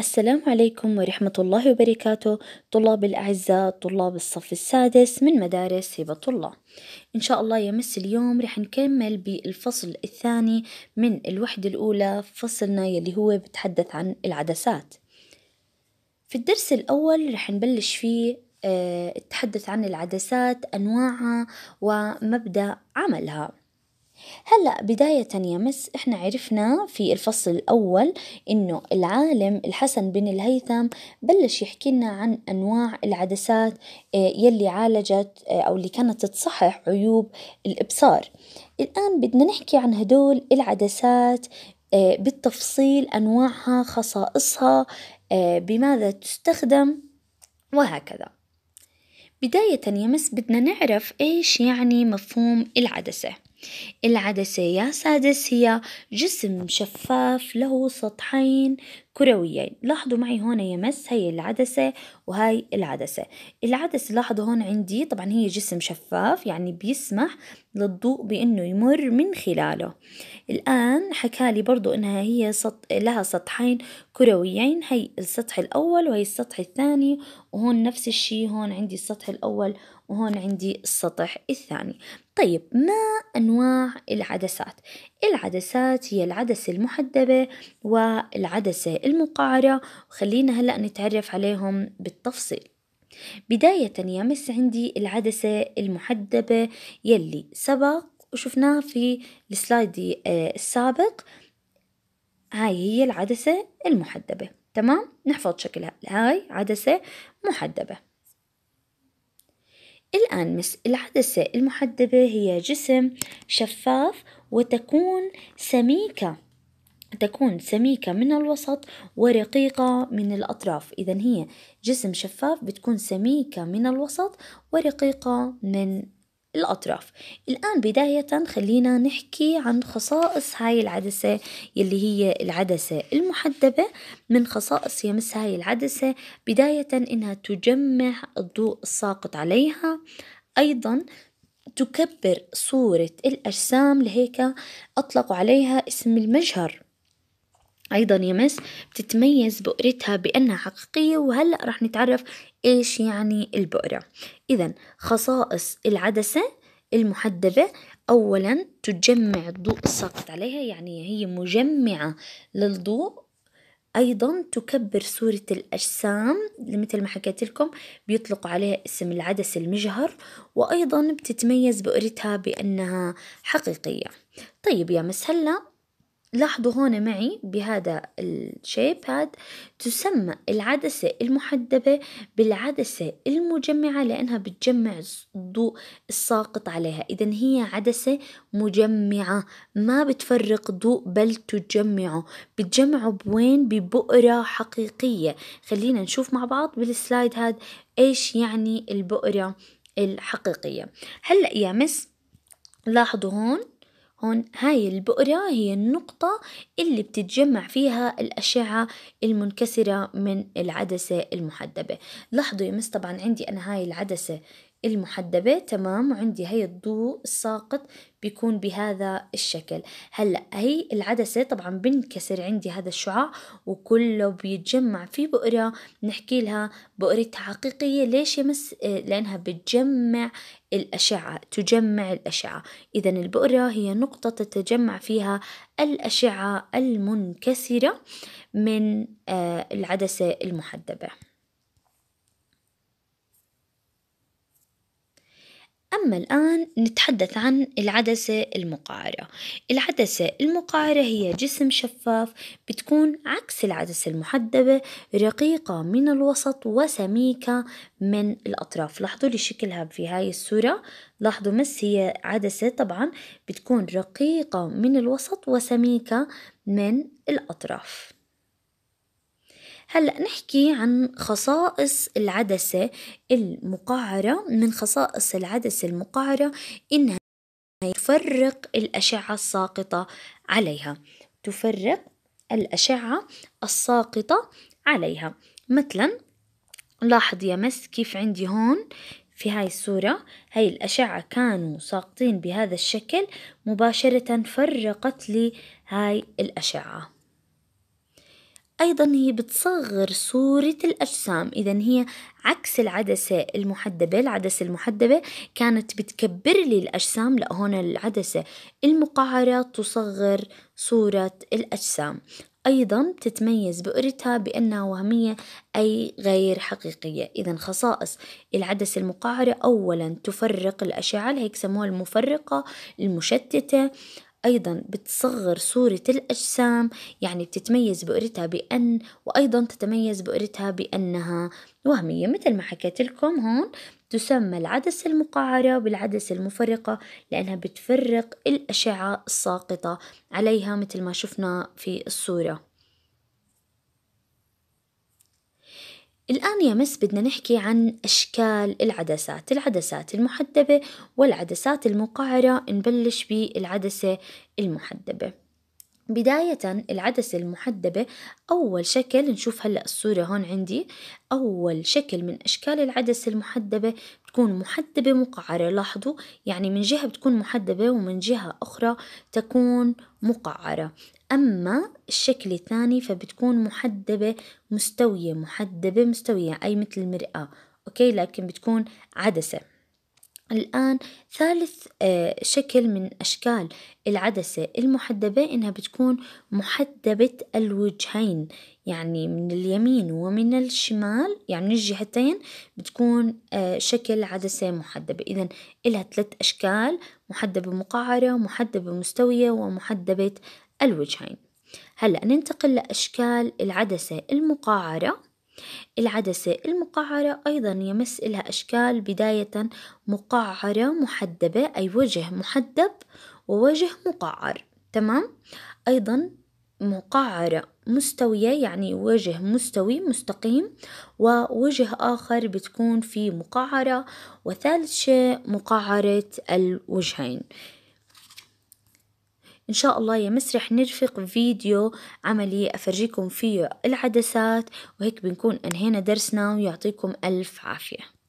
السلام عليكم ورحمة الله وبركاته طلاب الأعزاء طلاب الصف السادس من مدارس هبة الله إن شاء الله يمس اليوم رح نكمل بالفصل الثاني من الوحدة الأولى فصلنا يلي هو بتحدث عن العدسات في الدرس الأول رح نبلش فيه آه، التحدث عن العدسات أنواعها ومبدأ عملها هلأ بداية يا مس إحنا عرفنا في الفصل الأول إنه العالم الحسن بن الهيثم بلش يحكي لنا عن أنواع العدسات آه، يلي عالجت آه، أو اللي كانت تصحح عيوب الإبصار، الآن بدنا نحكي عن هدول العدسات آه، بالتفصيل أنواعها خصائصها بماذا تستخدم وهكذا. بداية يا مس بدنا نعرف إيش يعني مفهوم العدسة. العدسة يا سادس هي جسم شفاف له سطحين كرويين لاحظوا معي هون يمس هي العدسة وهي العدسة العدسة لاحظوا هون عندي طبعا هي جسم شفاف يعني بيسمح للضوء بأنه يمر من خلاله الآن حكالي برضو أنها هي سط... لها سطحين كرويين هي السطح الأول وهي السطح الثاني وهون نفس الشي هون عندي السطح الأول وهون عندي السطح الثاني طيب ما أنواع العدسات العدسات هي العدسة المحدبة والعدسة المقعرة وخلينا هلأ نتعرف عليهم بالتفصيل بداية يمس عندي العدسة المحدبة يلي سبق وشفناها في السلايد آه، السابق هاي هي العدسة المحدبة تمام نحفظ شكلها هاي عدسة محدبة الآن العدسة المحدبة هي جسم شفاف وتكون سميكة تكون سميكة من الوسط ورقيقة من الأطراف إذا هي جسم شفاف بتكون سميكة من الوسط ورقيقة من الأطراف الآن بداية خلينا نحكي عن خصائص هاي العدسة يلي هي العدسة المحدبة من خصائص يمس هاي العدسة بداية إنها تجمع الضوء الساقط عليها أيضا تكبر صورة الأجسام لهيك أطلقوا عليها اسم المجهر أيضا يا مس بتتميز بؤرتها بأنها حقيقية وهلأ رح نتعرف إيش يعني البؤرة إذا خصائص العدسة المحدبة أولا تجمع الضوء الساقط عليها يعني هي مجمعة للضوء أيضا تكبر صورة الأجسام مثل ما حكيت لكم بيطلقوا عليها اسم العدسة المجهر وأيضا بتتميز بؤرتها بأنها حقيقية طيب يا مس هلأ لاحظوا هون معي بهذا الشيب هاد تسمى العدسة المحدبة بالعدسة المجمعة لأنها بتجمع الضوء الساقط عليها إذا هي عدسة مجمعة ما بتفرق ضوء بل تجمعه بتجمعه بوين ببؤرة حقيقية خلينا نشوف مع بعض بالسلايد هاد إيش يعني البؤرة الحقيقية هلأ يا مس لاحظوا هون هون هاي البؤرة هي النقطة اللي بتتجمع فيها الأشعة المنكسرة من العدسة المحدبة لاحظوا يا مس طبعا عندي أنا هاي العدسة المحدبة تمام وعندي هي الضوء الساقط بيكون بهذا الشكل هلأ هي العدسة طبعا بنكسر عندي هذا الشعاع وكله بيتجمع في بؤرة نحكي لها بؤرتها حقيقية ليش يمس آه، لأنها بتجمع الأشعة تجمع الأشعة إذا البؤرة هي نقطة تتجمع فيها الأشعة المنكسرة من آه، العدسة المحدبة أما الآن نتحدث عن العدسة المقعرة العدسة المقعرة هي جسم شفاف بتكون عكس العدسة المحدبة رقيقة من الوسط وسميكة من الأطراف لاحظوا لي شكلها في هاي الصورة لاحظوا مس هي عدسة طبعا بتكون رقيقة من الوسط وسميكة من الأطراف هلأ نحكي عن خصائص العدسة المقعرة من خصائص العدسة المقعرة إنها تفرق الأشعة الساقطة عليها تفرق الأشعة الساقطة عليها مثلا لاحظ يا مس كيف عندي هون في هاي الصورة هاي الأشعة كانوا ساقطين بهذا الشكل مباشرة فرقت لي هاي الأشعة أيضا هي بتصغر صورة الأجسام إذا هي عكس العدسة المحدبة العدسة المحدبة كانت بتكبر لي الأجسام لا هون العدسة المقعرة تصغر صورة الأجسام أيضا تتميز بؤرتها بأنها وهمية أي غير حقيقية إذا خصائص العدسة المقعرة أولا تفرق الأشعة هيك سموها المفرقة المشتتة أيضا بتصغر صورة الأجسام يعني بتتميز بؤرتها بأن وأيضا تتميز بؤرتها بأنها وهمية مثل ما حكيت لكم هون تسمى العدسة المقعرة بالعدسة المفرقة لأنها بتفرق الأشعة الساقطة عليها مثل ما شفنا في الصورة الآن يا مس بدنا نحكي عن أشكال العدسات العدسات المحدبة والعدسات المقعرة نبلش بالعدسة المحدبة بداية العدسة المحدبة أول شكل نشوف هلأ الصورة هون عندي أول شكل من أشكال العدسة المحدبة بتكون محدبة مقعرة لاحظوا يعني من جهة بتكون محدبة ومن جهة أخرى تكون مقعرة أما الشكل الثاني فبتكون محدبة مستوية محدبة مستوية أي مثل المرآة أوكي لكن بتكون عدسة الآن ثالث آه، شكل من أشكال العدسة المحدبة إنها بتكون محدبة الوجهين يعني من اليمين ومن الشمال يعني من الجهتين بتكون آه، شكل عدسة محدبة إذا إلها ثلاث أشكال محدبة مقعرة ومحدبة مستوية ومحدبة الوجهين هلأ ننتقل لأشكال العدسة المقعرة العدسة المقعرة أيضا يمس إلها أشكال بداية مقعرة محدبة أي وجه محدب ووجه مقعر تمام أيضا مقعرة مستوية يعني وجه مستوي مستقيم ووجه آخر بتكون في مقعرة وثالث شيء مقعرة الوجهين إن شاء الله يا مس رح نرفق فيديو عملي أفرجيكم فيه العدسات وهيك بنكون أنهينا درسنا ويعطيكم ألف عافية